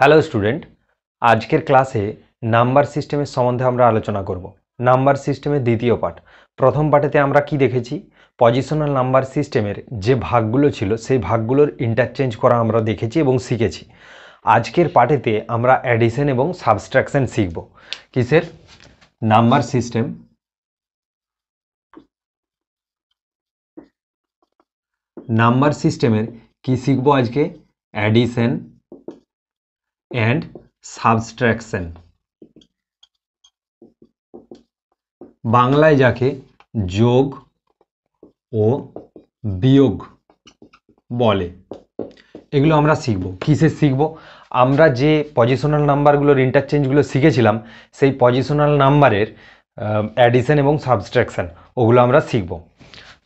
Hello student আজকের ক্লাসে number সিস্টেমের সম্বন্ধে আমরা আলোচনা করব নাম্বার সিস্টেমের দ্বিতীয় পাঠ প্রথম পাঠেতে আমরা কি দেখেছি পজিশনাল নাম্বার সিস্টেমের যে ভাগগুলো ছিল সেই ভাগগুলোর ইন্টারচেঞ্জ করা আমরা দেখেছি এবং শিখেছি আজকের পাঠেতে আমরা অ্যাডিশন এবং সাবস্ট্রাকশন শিখব কিসের নাম্বার সিস্টেম নাম্বার সিস্টেমের কি শিখব আজকে অ্যাডিশন and subtraction বাংলায় যাকে যোগ ও বিয়োগ বলে এগুলো আমরা শিখব কিসে শিখব আমরা যে পজিশনাল নাম্বারগুলোর ইন্টারচেঞ্জগুলো শিখেছিলাম সেই পজিশনাল নাম্বারের অ্যাডিশন এবং সাবস্ট্রাকশান ওগুলো আমরা শিখব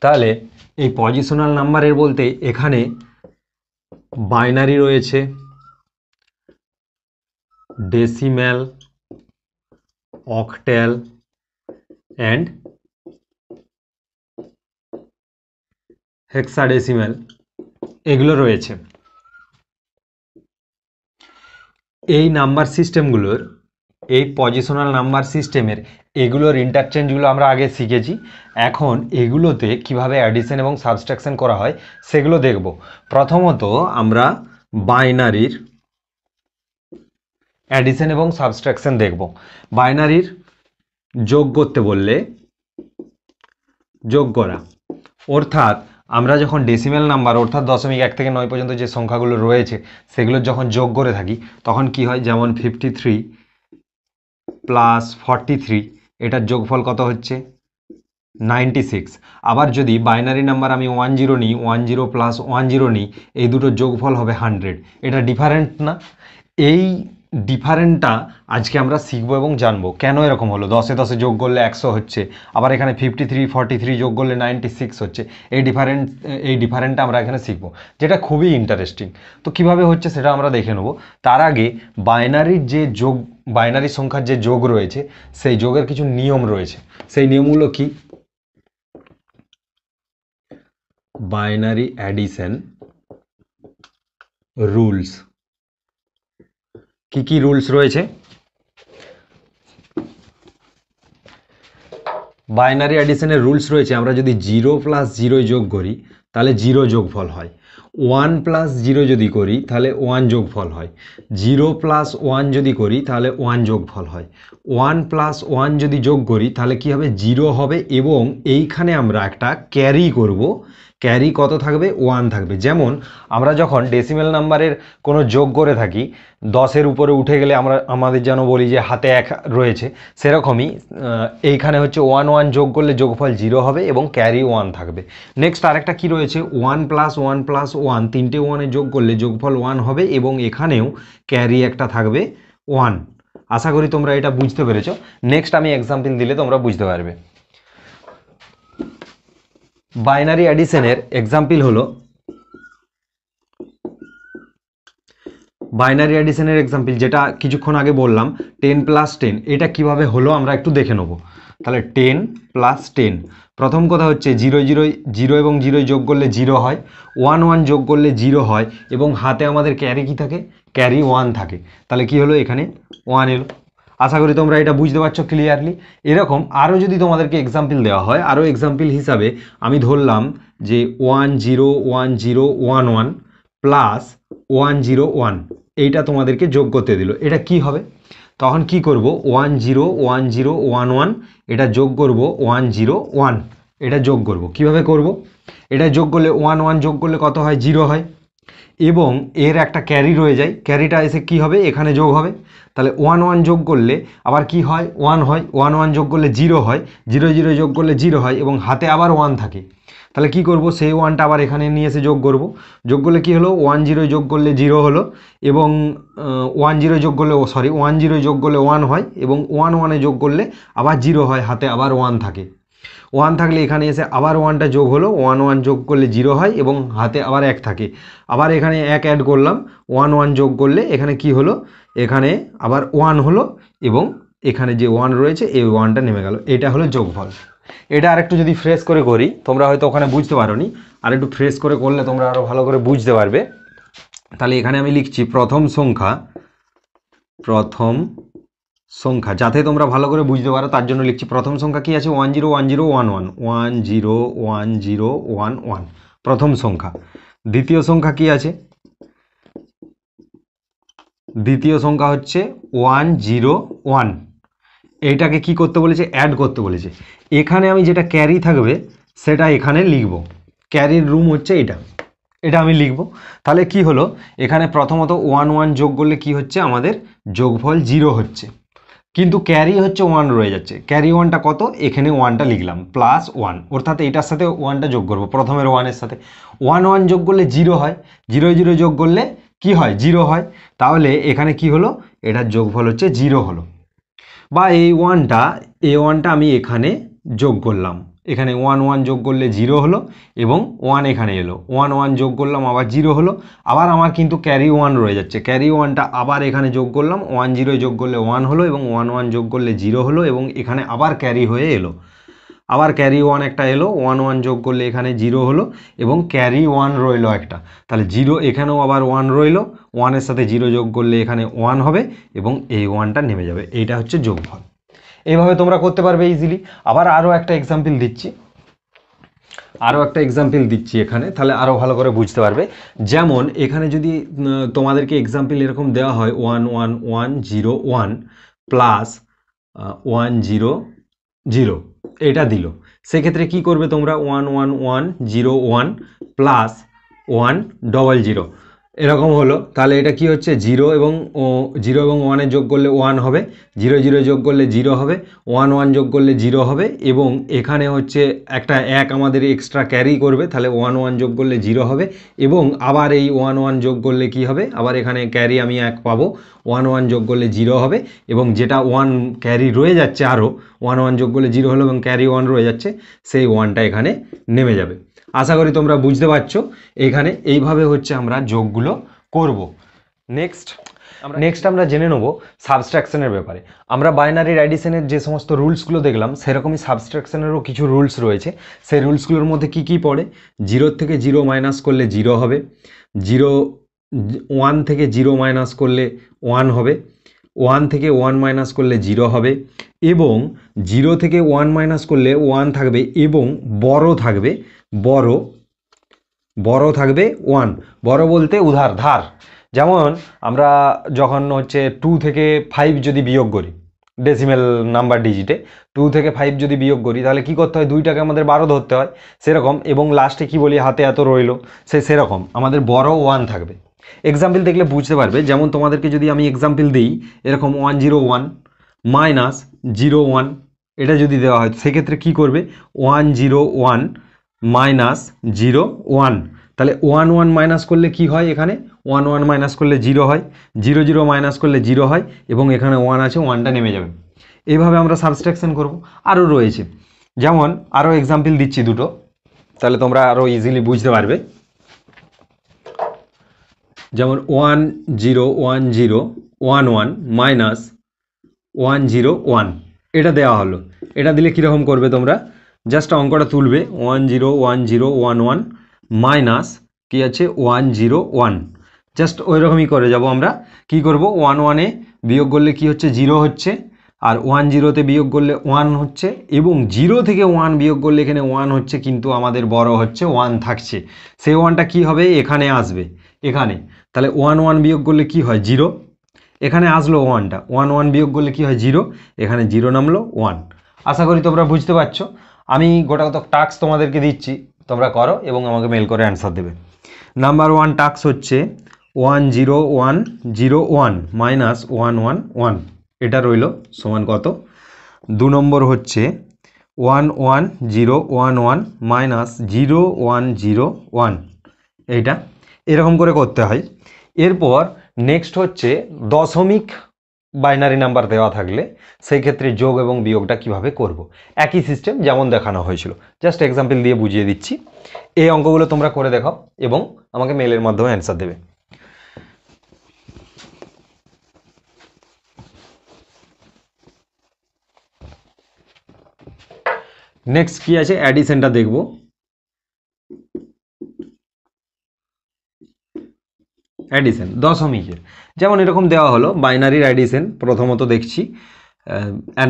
তাহলে এই পজিশনাল নাম্বারের বলতে এখানে বাইনারি রয়েছে decimal octal and হেক্সাডেসিম্যাল এগুলো রয়েছে এই নাম্বার সিস্টেমগুলোর এই পজিশনাল নাম্বার সিস্টেমের এগুলোর ইন্টারচেঞ্জগুলো আমরা আগে শিখেছি এখন এগুলোতে কিভাবে অ্যাডিশন এবং সাবস্ট্রাকশন করা হয় সেগুলো দেখব প্রথমত আমরা বাইনারির অ্যাডিশন এবং সাবস্ট্রাকশন দেখব বাইনারির যোগ করতে বললে যোগ করা অর্থাৎ আমরা যখন ডেসিমেল নাম্বার অর্থাৎ দশমিক এক থেকে নয় পর্যন্ত যে সংখ্যাগুলো রয়েছে সেগুলো যখন যোগ করে থাকি তখন কি হয় যেমন fifty three plus forty three এটার যোগফল কত হচ্ছে নাইনটি সিক্স আবার যদি বাইনারি নাম্বার আমি ওয়ান জিরো নিই one zero plus one zero নিই এই দুটোর যোগফল হবে হান্ড্রেড এটা ডিফারেন্ট না এই ডিফারেন্টটা আজকে আমরা শিখবো এবং জানবো কেন এরকম হলো দশে দশে যোগ করলে একশো হচ্ছে আবার এখানে ফিফটি থ্রি ফর্টি থ্রি যোগ করলে নাইনটি সিক্স হচ্ছে এই ডিফারেন্ট এই ডিফারেন্টটা আমরা এখানে শিখবো যেটা খুবই ইন্টারেস্টিং তো কিভাবে হচ্ছে সেটা আমরা দেখে নেবো তার আগে বাইনারির যে যোগ বাইনারি সংখ্যার যে যোগ রয়েছে সেই যোগের কিছু নিয়ম রয়েছে সেই নিয়মগুলো কি বাইনারি অ্যাডিশন রুলস কি কি রুলস রয়েছে বাইনারি অ্যাডিশনের রুলস রয়েছে আমরা যদি জিরো প্লাস জিরো যোগ করি তাহলে জিরো যোগফল হয় ওয়ান প্লাস জিরো যদি করি তাহলে ওয়ান যোগ ফল হয় জিরো প্লাস ওয়ান যদি করি তাহলে ওয়ান যোগ ফল হয় ওয়ান প্লাস ওয়ান যদি যোগ করি তাহলে কি হবে জিরো হবে এবং এইখানে আমরা একটা ক্যারি করব ক্যারি কত থাকবে ওয়ান থাকবে যেমন আমরা যখন ডেসিমেল নাম্বারের কোনো যোগ করে থাকি দশের উপরে উঠে গেলে আমরা আমাদের যেন বলি যে হাতে এক রয়েছে সেরকমই এইখানে হচ্ছে ওয়ান ওয়ান যোগ করলে যোগফল জিরো হবে এবং ক্যারি ওয়ান থাকবে নেক্সট আরেকটা কি রয়েছে one plus one plus one তিনটে ওয়ানে যোগ করলে যোগফল ওয়ান হবে এবং এখানেও ক্যারি একটা থাকবে ওয়ান আশা করি তোমরা এটা বুঝতে পেরেছ নেক্সট আমি এক্সাম্পল দিলে তোমরা বুঝতে পারবে বাইনারি অ্যাডিশনের এক্সাম্পল হলো বাইনারি অ্যাডিশনের এক্সাম্পল যেটা কিছুক্ষণ আগে বললাম টেন প্লাস টেন এটা কিভাবে হলো আমরা একটু দেখে নেবো তাহলে টেন প্লাস টেন প্রথম কথা হচ্ছে জিরো জিরো জিরো এবং জিরো যোগ করলে জিরো হয় ওয়ান ওয়ান যোগ করলে জিরো হয় এবং হাতে আমাদের ক্যারি কি থাকে ক্যারি ওয়ান থাকে তাহলে কি হলো এখানে ওয়ান এলো আশা করি তোমরা এটা বুঝতে পারছো ক্লিয়ারলি এরকম আরও যদি তোমাদেরকে এক্সাম্পল দেওয়া হয় আরও এক্সাম্পল হিসাবে আমি ধরলাম যে one zero one zero one one plus one zero one এইটা তোমাদেরকে যোগ করতে দিল এটা কি হবে তখন কি করব one zero one zero one one এটা যোগ করব ওয়ান জিরো ওয়ান এটা যোগ করব কিভাবে করব এটা যোগ করলে ওয়ান ওয়ান যোগ করলে কত হয় জিরো হয় এবং এর একটা ক্যারি রয়ে যায় ক্যারিটা এসে কি হবে এখানে যোগ হবে তাহলে ওয়ান ওয়ান যোগ করলে আবার কি হয় ওয়ান হয় ওয়ান ওয়ান যোগ করলে জিরো হয় জিরো জিরো যোগ করলে জিরো হয় এবং হাতে আবার ওয়ান থাকে তাহলে কি করব সেই ওয়ানটা আবার এখানে নিয়ে এসে যোগ করব যোগ করলে কি হলো ওয়ান জিরো যোগ করলে জিরো হলো এবং ওয়ান জিরো যোগ করলে ও সরি ওয়ান জিরো যোগ করলে ওয়ান হয় এবং ওয়ান ওয়ানে যোগ করলে আবার জিরো হয় হাতে আবার ওয়ান থাকে ওয়ান থাকলে এখানে এসে আবার ওয়ানটা যোগ হলো ওয়ান ওয়ান যোগ করলে জিরো হয় এবং হাতে আবার এক থাকে আবার এখানে এক অ্যাড করলাম ওয়ান ওয়ান যোগ করলে এখানে কি হলো এখানে আবার ওয়ান হলো এবং এখানে যে ওয়ান রয়েছে এই ওয়ানটা নেমে গেল এটা হলো যোগফল এটা আরেকটু যদি ফ্রেশ করে করি তোমরা হয়তো ওখানে বুঝতে নি আর একটু ফ্রেশ করে করলে তোমরা আরও ভালো করে বুঝতে পারবে তাহলে এখানে আমি লিখছি প্রথম সংখ্যা প্রথম সংখ্যা যাতে তোমরা ভালো করে বুঝতে পারো তার জন্য লিখছি প্রথম সংখ্যা কি আছে one zero one zero one one one zero one zero one one প্রথম সংখ্যা দ্বিতীয় সংখ্যা কি আছে দ্বিতীয় সংখ্যা হচ্ছে ওয়ান জিরো ওয়ান এইটাকে কি করতে বলেছে অ্যাড করতে বলেছে এখানে আমি যেটা ক্যারি থাকবে সেটা এখানে লিখব ক্যারির রুম হচ্ছে এটা এটা আমি লিখব তাহলে কি হলো এখানে প্রথমত ওয়ান ওয়ান যোগ করলে কি হচ্ছে আমাদের যোগফল জিরো হচ্ছে কিন্তু ক্যারি হচ্ছে ওয়ান রয়ে যাচ্ছে ক্যারি ওয়ানটা কত এখানে ওয়ানটা লিখলাম প্লাস ওয়ান অর্থাৎ এটার সাথে ওয়ানটা যোগ করবো প্রথমের ওয়ানের সাথে ওয়ান ওয়ান যোগ করলে জিরো হয় জিরো জিরো যোগ করলে কি হয় জিরো হয় তাহলে এখানে কি হলো এটার যোগফল হচ্ছে জিরো হলো বা এই ওয়ানটা এ ওয়ানটা আমি এখানে যোগ করলাম এখানে ওয়ান ওয়ান যোগ করলে জিরো হলো এবং ওয়ান এখানে এলো ওয়ান ওয়ান যোগ করলাম আবার জিরো হলো আবার আমার কিন্তু ক্যারি ওয়ান রয়ে যাচ্ছে ক্যারি ওয়ানটা আবার এখানে যোগ করলাম ওয়ান জিরো যোগ করলে ওয়ান হলো এবং ওয়ান ওয়ান যোগ করলে জিরো হলো এবং এখানে আবার ক্যারি হয়ে এলো আবার ক্যারি ওয়ান একটা এলো ওয়ান ওয়ান যোগ করলে এখানে জিরো হলো এবং ক্যারি ওয়ান রইল একটা তাহলে জিরো এখানেও আবার ওয়ান রইল ওয়ানের সাথে জিরো যোগ করলে এখানে ওয়ান হবে এবং এই ওয়ানটা নেমে যাবে এইটা হচ্ছে যোগফল এইভাবে তোমরা করতে পারবে ইজিলি আবার আরও একটা এক্সাম্পল দিচ্ছি আরও একটা এক্সাম্পল দিচ্ছি এখানে তাহলে আরও ভালো করে বুঝতে পারবে যেমন এখানে যদি তোমাদেরকে এক্সাম্পল এরকম দেওয়া হয় one one one zero one plus one zero zero এটা দিল সেক্ষেত্রে কি করবে তোমরা one one one zero one plus one double zero এরকম হলো তাহলে এটা কি হচ্ছে জিরো এবং ও জিরো এবং ওয়ানে যোগ করলে ওয়ান হবে জিরো জিরো যোগ করলে জিরো হবে ওয়ান ওয়ান যোগ করলে জিরো হবে এবং এখানে হচ্ছে একটা এক আমাদের এক্সট্রা ক্যারি করবে তাহলে ওয়ান ওয়ান যোগ করলে জিরো হবে এবং আবার এই ওয়ান ওয়ান যোগ করলে কি হবে আবার এখানে ক্যারি আমি এক পাবো ওয়ান ওয়ান যোগ করলে জিরো হবে এবং যেটা ওয়ান ক্যারি রয়ে যাচ্ছে আরও ওয়ান ওয়ান যোগ করলে জিরো হলো এবং ক্যারি ওয়ান রয়ে যাচ্ছে সেই ওয়ানটা এখানে নেমে যাবে আশা করি তোমরা বুঝতে পারছ এখানে এইভাবে হচ্ছে আমরা যোগগুলো করব নেক্সট নেক্সট আমরা জেনে নেব সাবস্ট্রাকশনের ব্যাপারে আমরা বাইনারি অ্যাডিশনের যে সমস্ত রুলসগুলো দেখলাম সেরকমই সাবস্ট্রাকশনেরও কিছু রুলস রয়েছে সেই রুলসগুলোর মধ্যে কি কি পড়ে জিরো থেকে জিরো মাইনাস করলে জিরো হবে জিরো ওয়ান থেকে জিরো মাইনাস করলে ওয়ান হবে ওয়ান থেকে ওয়ান মাইনাস করলে জিরো হবে এবং জিরো থেকে ওয়ান মাইনাস করলে ওয়ান থাকবে এবং বড় থাকবে বড় বড় থাকবে ওয়ান বড় বলতে উধার ধার যেমন আমরা যখন হচ্ছে টু থেকে ফাইভ যদি বিয়োগ করি ডেসিমেল নাম্বার ডিজিটে টু থেকে ফাইভ যদি বিয়োগ করি তাহলে কি করতে হয় দুইটাকে আমাদের বারো ধরতে হয় সেরকম এবং লাস্টে কি বলি হাতে এত রইল সে সেরকম আমাদের বড় ওয়ান থাকবে এক্সাম্পল দেখলে বুঝতে পারবে যেমন তোমাদেরকে যদি আমি এক্সাম্পল দিই এরকম one zero one minus zero one এটা যদি দেওয়া হয় সেক্ষেত্রে কি করবে one zero one minus zero one তাহলে ওয়ান ওয়ান মাইনাস করলে কি হয় এখানে ওয়ান ওয়ান মাইনাস করলে জিরো হয় জিরো জিরো মাইনাস করলে জিরো হয় এবং এখানে ওয়ান আছে ওয়ানটা নেমে যাবে এভাবে আমরা সাবস্ট্রাকশন করব আরও রয়েছে যেমন আরও এক্সাম্পল দিচ্ছি দুটো তাহলে তোমরা আরও ইজিলি বুঝতে পারবে যেমন one zero one zero one one minus one zero one এটা দেওয়া হলো এটা দিলে কীরকম করবে তোমরা জাস্ট অঙ্কটা তুলবে one zero one zero one one minus কী আছে ওয়ান জিরো ওয়ান জাস্ট ওই রকমই করে যাব আমরা কি করব ওয়ান ওয়ানে বিয়োগ করলে কি হচ্ছে জিরো হচ্ছে আর ওয়ান জিরোতে বিয়োগ করলে ওয়ান হচ্ছে এবং জিরো থেকে ওয়ান বিয়োগ করলে এখানে ওয়ান হচ্ছে কিন্তু আমাদের বড় হচ্ছে ওয়ান থাকছে সেই ওয়ানটা কি হবে এখানে আসবে এখানে তাহলে ওয়ান ওয়ান বিয়োগ করলে কি হয় জিরো এখানে আসলো ওয়ানটা ওয়ান ওয়ান বিয়োগ করলে কি হয় জিরো এখানে জিরো নামলো ওয়ান আশা করি তোমরা বুঝতে পারছো আমি গোটা কত টাস্ক তোমাদেরকে দিচ্ছি তোমরা করো এবং আমাকে মেল করে অ্যান্সার দেবে নাম্বার ওয়ান টাক্স হচ্ছে one zero one zero one minus one one one এটা রইল সমান কত দু নম্বর হচ্ছে one one zero one one minus zero one zero one এইটা এরকম করে করতে হয় এরপর নেক্সট হচ্ছে দশমিক বাইনারি নাম্বার দেওয়া থাকলে সেই ক্ষেত্রে যোগ এবং বিয়োগটা কিভাবে করব। একই সিস্টেম যেমন দেখানো হয়েছিল জাস্ট এক্সাম্পল দিয়ে বুঝিয়ে দিচ্ছি এই অঙ্কগুলো তোমরা করে দেখাও এবং আমাকে মেলের মাধ্যমে অ্যান্সার দেবে নেক্সট কি আছে অ্যাডিশনটা দেখবো অ্যাডিশন দশমিকের যেমন এরকম দেওয়া হলো বাইনারির অ্যাডিশন প্রথমত দেখছি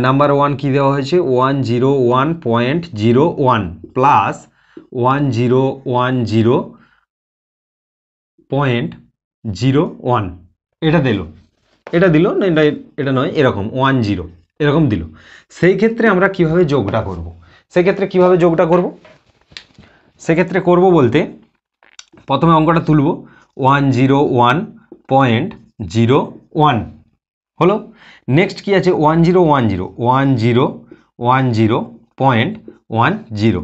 নাম্বার ওয়ান কী দেওয়া হয়েছে one zero one point zero one plus one zero one zero point zero one এটা দিল এটা দিল না এটা এটা নয় এরকম ওয়ান জিরো এরকম দিল সেই ক্ষেত্রে আমরা কিভাবে যোগটা করব। সেক্ষেত্রে কিভাবে যোগটা করব সেক্ষেত্রে করব বলতে প্রথমে অঙ্কটা তুলব one zero one point zero one হলো নেক্সট কি আছে one zero one zero one zero one zero point one zero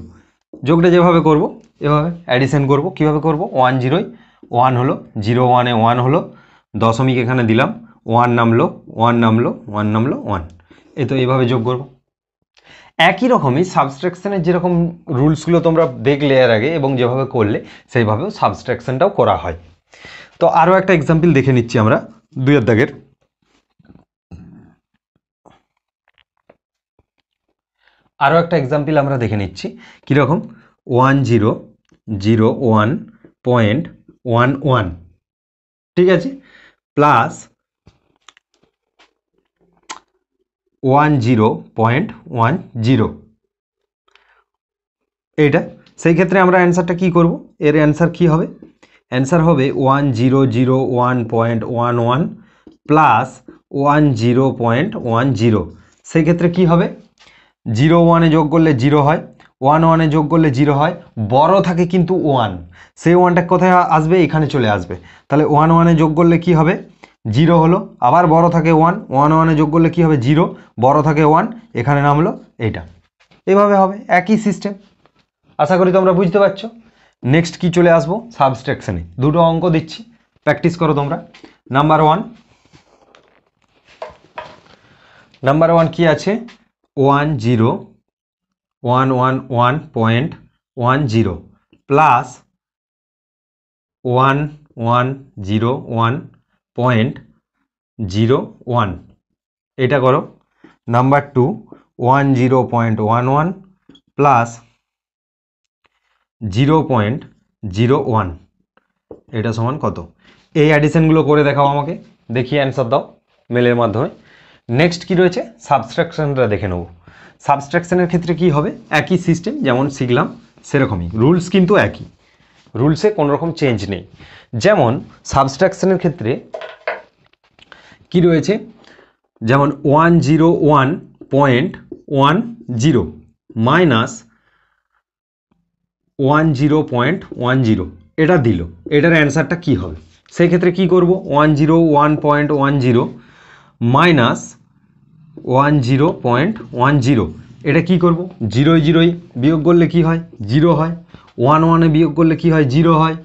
যোগটা যেভাবে করব এভাবে অ্যাডিশান করব কিভাবে করব ওয়ান জিরোই ওয়ান হলো জিরো ওয়ানে ওয়ান হলো দশমিক এখানে দিলাম ওয়ান নামলো ওয়ান নামলো ওয়ান নামলো ওয়ান এ তো এইভাবে যোগ করব একই রকমই সাবস্ট্রাকশানের যেরকম রুলসগুলো তোমরা দেখলে এর আগে এবং যেভাবে করলে সেইভাবেও সাবস্ট্রাকশানটাও করা হয় তো আরও একটা এক্সাম্পল দেখে নিচ্ছি আমরা দুইয়ের দাগের আরও একটা এক্সাম্পল আমরা দেখে নিচ্ছি কীরকম one zero zero one point one one ঠিক আছে plus one zero point one zero এইটা সেই ক্ষেত্রে আমরা অ্যান্সারটা কী করব এর অ্যান্সার কী হবে অ্যান্সার হবে one zero zero one point one one plus one zero point one zero সেক্ষেত্রে কী হবে জিরো ওয়ানে যোগ করলে জিরো হয় ওয়ান ওয়ানে যোগ করলে জিরো হয় বড় থাকে কিন্তু ওয়ান সেই ওয়ানটা কোথায় আসবে এখানে চলে আসবে তাহলে ওয়ান ওয়ানে যোগ করলে কি হবে জিরো হলো আবার বড় থাকে ওয়ান ওয়ান ওয়ানে যোগ করলে কি হবে জিরো বড় থাকে ওয়ান এখানে নামলো এইটা এভাবে হবে একই সিস্টেম আশা করি তোমরা বুঝতে পারছো নেক্সট কি চলে আসবো সাবস্ট্রাকশানে দুটো অঙ্ক দিচ্ছি প্র্যাকটিস করো তোমরা নাম্বার ওয়ান নাম্বার ওয়ান কি আছে one zero one one one point one zero plus one one zero one point zero one এটা করো number two one zero point one one plus zero point zero one এটা সমান কত এই অ্যাডিশনগুলো করে দেখাও আমাকে দেখিয়ে অ্যান্সার দাও মেলের মাধ্যমে নেক্সট কি রয়েছে সাবস্ট্রাকশানটা দেখে নেব সাবস্ট্রাকশানের ক্ষেত্রে কি হবে একই সিস্টেম যেমন শিখলাম সেরকমই রুলস কিন্তু একই রুলসে কোনো রকম চেঞ্জ নেই যেমন সাবস্ট্রাকশানের ক্ষেত্রে কি রয়েছে যেমন one zero one point one zero minus one zero point one zero এটা দিল এটার অ্যান্সারটা কী হবে সেই ক্ষেত্রে কী করবো one zero one point one zero minus one zero point one zero এটা কী করবো জিরো জিরোয় বিয়োগ করলে কি হয় জিরো হয় ওয়ান ওয়ানে বিয়োগ করলে কি হয় জিরো হয়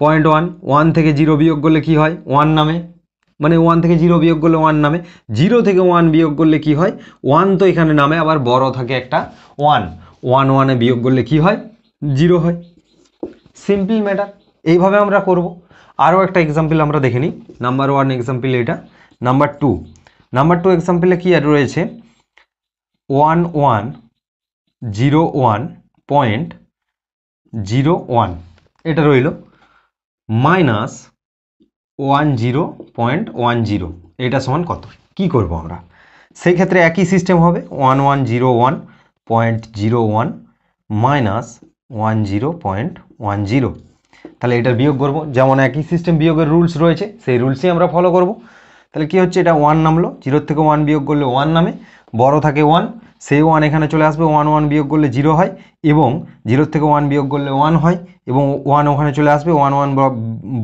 পয়েন্ট ওয়ান ওয়ান থেকে জিরো বিয়োগ করলে কি হয় ওয়ান নামে মানে ওয়ান থেকে জিরো বিয়োগ করলে ওয়ান নামে জিরো থেকে ওয়ান বিয়োগ করলে কি হয় ওয়ান তো এখানে নামে আবার বড় থাকে একটা ওয়ান ওয়ান ওয়ানে বিয়োগ করলে কি হয় জিরো হয় সিম্পল ম্যাটার এইভাবে আমরা করব আরও একটা এক্সাম্পল আমরা দেখে নিই নাম্বার ওয়ান এক্সাম্পল এটা নাম্বার টু নাম্বার টু এক্সাম্পলে কী আর রয়েছে one one zero one point zero one এটা রইল minus one zero point one zero এটা সমান কত কী করবো আমরা সেই ক্ষেত্রে একই সিস্টেম হবে one one zero one point zero one minus one zero point one zero তাহলে এটার বিয়োগ করবো যেমন একই সিস্টেম বিয়োগের রুলস রয়েছে সেই রুলসই আমরা ফলো করব তাহলে কি হচ্ছে এটা ওয়ান নামলো জিরোর থেকে ওয়ান বিয়োগ করলে ওয়ান নামে বড় থাকে ওয়ান সেই ওয়ান এখানে চলে আসবে ওয়ান ওয়ান বিয়োগ করলে জিরো হয় এবং জিরোর থেকে ওয়ান বিয়োগ করলে ওয়ান হয় এবং ওয়ান ওখানে চলে আসবে ওয়ান ওয়ান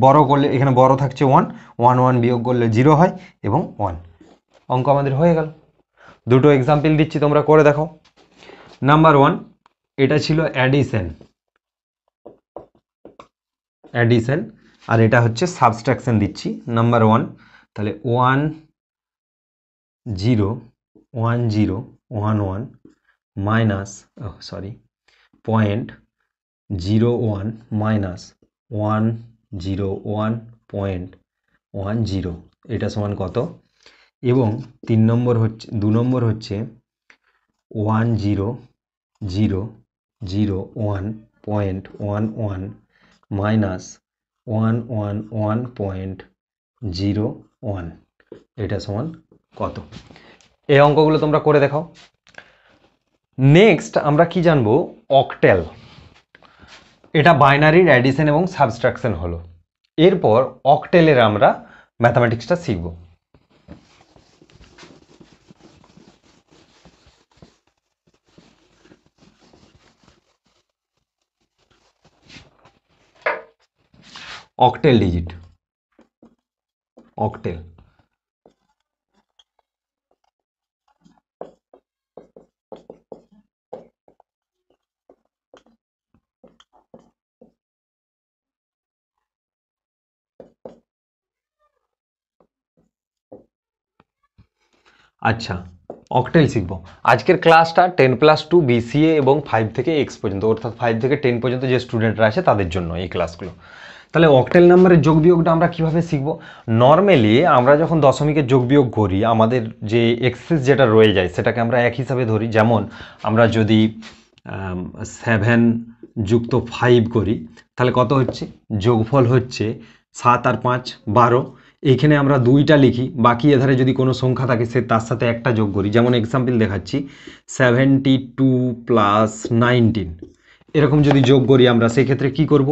বড় করলে এখানে বড় থাকছে ওয়ান ওয়ান ওয়ান বিয়োগ করলে জিরো হয় এবং ওয়ান অঙ্ক আমাদের হয়ে গেল দুটো এক্সাম্পল দিচ্ছি তোমরা করে দেখো নাম্বার ওয়ান এটা ছিল অ্যাডিশন অ্যাডিশন আর এটা হচ্ছে সাবস্ট্রাকশন দিচ্ছি নাম্বার ওয়ান তাহলে one zero one zero one one minus sorry point zero one minus one zero one point one zero এটা সমান কত এবং তিন নম্বর হচ্ছে দু নম্বর হচ্ছে one zero zero zero one point one one minus one one one point zero one এটা সমান কত এই অঙ্কগুলো তোমরা করে দেখাও নেক্সট আমরা কি জানবো অকটেল এটা বাইনারি অ্যাডিশন এবং সাবস্ট্রাকশন হলো এরপর অকটেলের আমরা ম্যাথামেটিক্সটা শিখবো ऑक्टल डिजिट ऑक्टेल अच्छा ऑक्टेल শিখবো আজকের ক্লাসটা 10+2 BCA এবং 5 থেকে x পর্যন্ত অর্থাৎ 5 থেকে 10 পর্যন্ত যে স্টুডেন্টরা আছে তাদের জন্য এই ক্লাসগুলো তাহলে অকটেল নাম্বারের যোগ বিয়োগটা আমরা কিভাবে শিখব নর্মালি আমরা যখন দশমিকের যোগ বিয়োগ করি আমাদের যে এক্সেস যেটা রয়ে যায় সেটাকে আমরা এক হিসাবে ধরি যেমন আমরা যদি সেভেন যুক্ত ফাইভ করি তাহলে কত হচ্ছে যোগফল হচ্ছে সাত আর পাঁচ বারো এইখানে আমরা দুইটা লিখি বাকি এধারে যদি কোনো সংখ্যা থাকে সে তার সাথে একটা যোগ করি যেমন এক্সাম্পল দেখাচ্ছি সেভেন্টি টু প্লাস নাইনটিন এরকম যদি যোগ করি আমরা সেক্ষেত্রে কি করব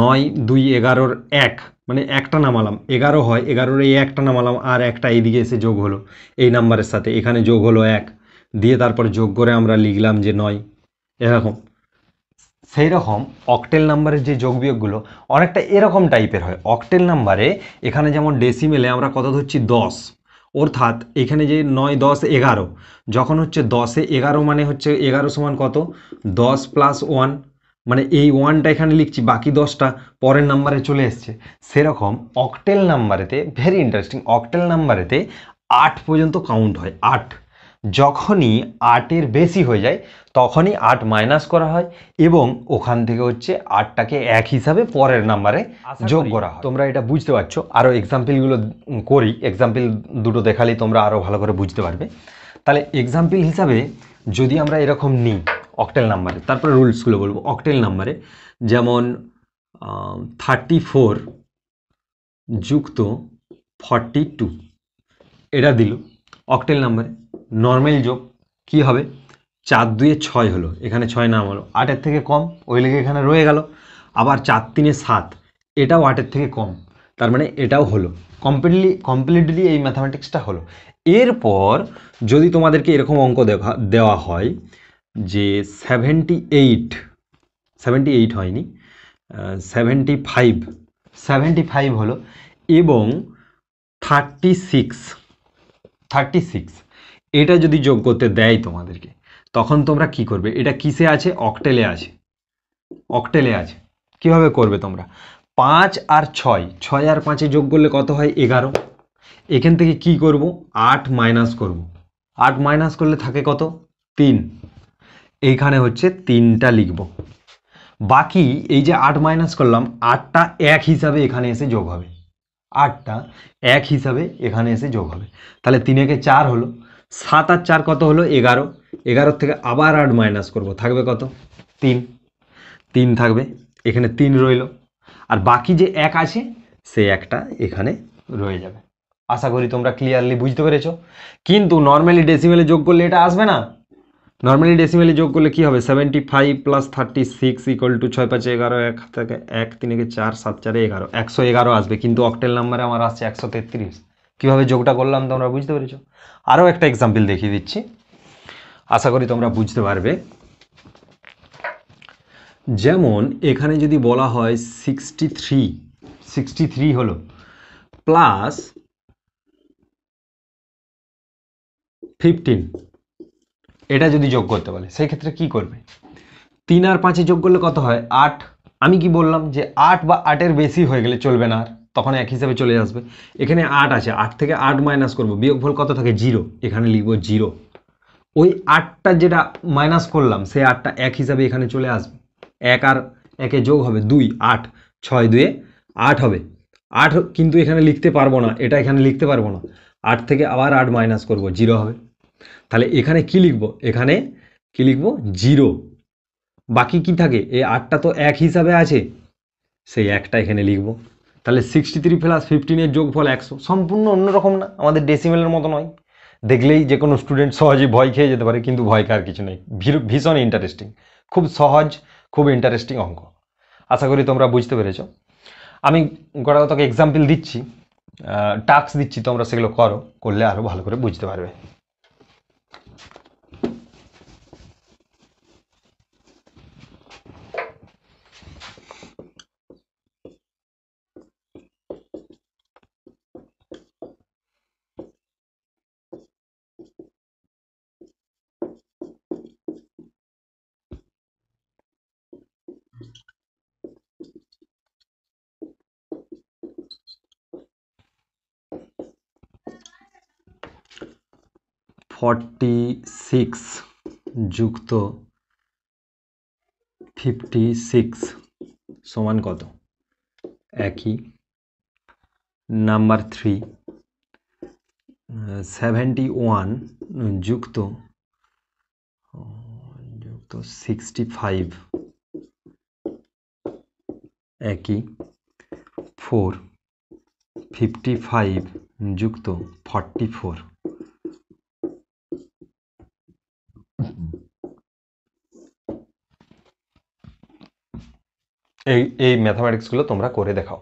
নয় দুই এগারোর এক মানে একটা নামালাম এগারো হয় এগারোর এই একটা নামালাম আর একটা এইদিকে এসে যোগ হলো এই নাম্বারের সাথে এখানে যোগ হলো এক দিয়ে তারপর যোগ করে আমরা লিখলাম যে নয় এরকম সেই রকম অকটেল নাম্বারের যে যোগ বিয়োগগুলো অনেকটা এরকম টাইপের হয় অকটেল নাম্বারে এখানে যেমন ডেসিমেলে আমরা কত ধরছি দশ অর্থাৎ এখানে যে নয় দশ এগারো যখন হচ্ছে দশে এগারো মানে হচ্ছে এগারো সমান কত দশ প্লাস ওয়ান মানে এই ওয়ানটা এখানে লিখছি বাকি দশটা পরের নাম্বারে চলে এসছে সেরকম অকটেল নাম্বারেতে ভেরি ইন্টারেস্টিং অকটেল নাম্বারেতে আট পর্যন্ত কাউন্ট হয় আট যখনই আটের বেশি হয়ে যায় তখনই আট মাইনাস করা হয় এবং ওখান থেকে হচ্ছে আটটাকে এক হিসাবে পরের নাম্বারে যোগ করা হয় তোমরা এটা বুঝতে পারছো আরও এক্সাম্পলগুলো করি এক্সাম্পল দুটো দেখালেই তোমরা আরও ভালো করে বুঝতে পারবে তাহলে এক্সাম্পল হিসাবে যদি আমরা এরকম নিই অকটেল নাম্বারে তারপরে রুলসগুলো বলবো অকটেল নাম্বারে যেমন থার্টি ফোর যুক্ত ফর্টি টু এটা দিল অকটেল নাম্বারে নর্মেল যোগ কি হবে চার দুয়ে ছয় হলো এখানে ছয় নাম হলো আটের থেকে কম ওই লেগে এখানে রয়ে গেল আবার চার তিনে সাত এটাও আটের থেকে কম তার মানে এটাও হলো কমপ্লিটলি কমপ্লিটলি এই ম্যাথামেটিক্সটা হলো এরপর যদি তোমাদেরকে এরকম অঙ্ক দেখা দেওয়া হয় যে সেভেন্টি এইট সেভেন্টি এইট হয়নি সেভেন্টি ফাইভ সেভেন্টি ফাইভ হলো এবং থার্টি সিক্স থার্টি সিক্স এটা যদি যোগ করতে দেয় তোমাদেরকে তখন তোমরা কি করবে এটা কিসে আছে অকটেলে আছে অকটেলে আছে কিভাবে করবে তোমরা পাঁচ আর ছয় ছয় আর পাঁচে যোগ করলে কত হয় এগারো এখান থেকে কি করব আট মাইনাস করব আট মাইনাস করলে থাকে কত তিন এইখানে হচ্ছে তিনটা লিখব বাকি এই যে আট মাইনাস করলাম আটটা এক হিসাবে এখানে এসে যোগ হবে আটটা এক হিসাবে এখানে এসে যোগ হবে তাহলে তিনেকে চার হলো সাত আর চার কত হলো এগারো এগারো থেকে আবার আট মাইনাস করব থাকবে কত তিন তিন থাকবে এখানে তিন রইল আর বাকি যে এক আছে সে একটা এখানে রয়ে যাবে আশা করি তোমরা ক্লিয়ারলি বুঝতে পেরেছ কিন্তু নর্মালি ডেসিমেলে যোগ করলে এটা আসবে না নর্মালি ডেসিমেলে যোগ করলে কী হবে seventy five plus thirty six equal to ছয় পাঁচে এগারো এক থেকে এক তিনকে চার সাত চারে এগারো একশো এগারো আসবে কিন্তু অক্টেল নাম্বারে আমার আসছে একশো তেত্রিশ কিভাবে যোগটা করলাম তোমরা বুঝতে পেরেছ আরও একটা এক্সাম্পল দেখিয়ে দিচ্ছি আশা করি তোমরা বুঝতে পারবে যেমন এখানে যদি বলা হয় সিক্সটি থ্রি সিক্সটি থ্রি হলো প্লাস ফিফটিন এটা যদি যোগ করতে বলে সেই ক্ষেত্রে কি করবে তিন আর পাঁচে যোগ করলে কত হয় আট আমি কি বললাম যে আট বা আটের বেশি হয়ে গেলে চলবে না আর তখন এক হিসাবে চলে আসবে এখানে আট আছে আট থেকে আট মাইনাস করবো বিয়োগফল কত থাকে জিরো এখানে লিখব জিরো ওই আটটা যেটা মাইনাস করলাম সেই আটটা এক হিসাবে এখানে চলে আসবে এক আর একে যোগ হবে দুই আট ছয় দুয়ে আট হবে আট কিন্তু এখানে লিখতে পারবো না এটা এখানে লিখতে পারবো না আট থেকে আবার আট মাইনাস করব জিরো হবে তাহলে এখানে কি লিখব এখানে কি লিখব জিরো বাকি কি থাকে এই আটটা তো এক হিসাবে আছে সেই একটা এখানে লিখবো তাহলে সিক্সটি থ্রি প্লাস ফিফটিনের ফল একশো সম্পূর্ণ অন্যরকম না আমাদের ডেসিমেলের মতো নয় দেখলেই যে কোনো স্টুডেন্ট সহজেই ভয় খেয়ে যেতে পারে কিন্তু ভয় কার কিছু নেই ভীষণ ইন্টারেস্টিং খুব সহজ খুব ইন্টারেস্টিং অঙ্ক আশা করি তোমরা বুঝতে পেরেছ আমি গোটা গোড়াগতকে এক্সাম্পল দিচ্ছি টাস্ক দিচ্ছি তোমরা সেগুলো করো করলে আরও ভালো করে বুঝতে পারবে ফর্টি সিক্স যুক্ত ফিফটি সিক্স সমান কত একই নাম্বার থ্রি সেভেন্টি ওয়ান যুক্ত যুক্ত সিক্সটি ফাইভ একই ফোর ফিফটি ফাইভ যুক্ত ফর্টি ফোর এই এই ম্যাথামেটিক্সগুলো তোমরা করে দেখাও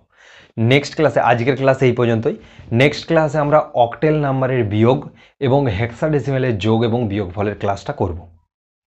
নেক্সট ক্লাসে আজকের ক্লাসে এই পর্যন্তই নেক্সট ক্লাসে আমরা অকটেল নাম্বারের বিয়োগ এবং হেক্সাডেসিমেলের যোগ এবং বিয়োগ ফলের ক্লাসটা করবো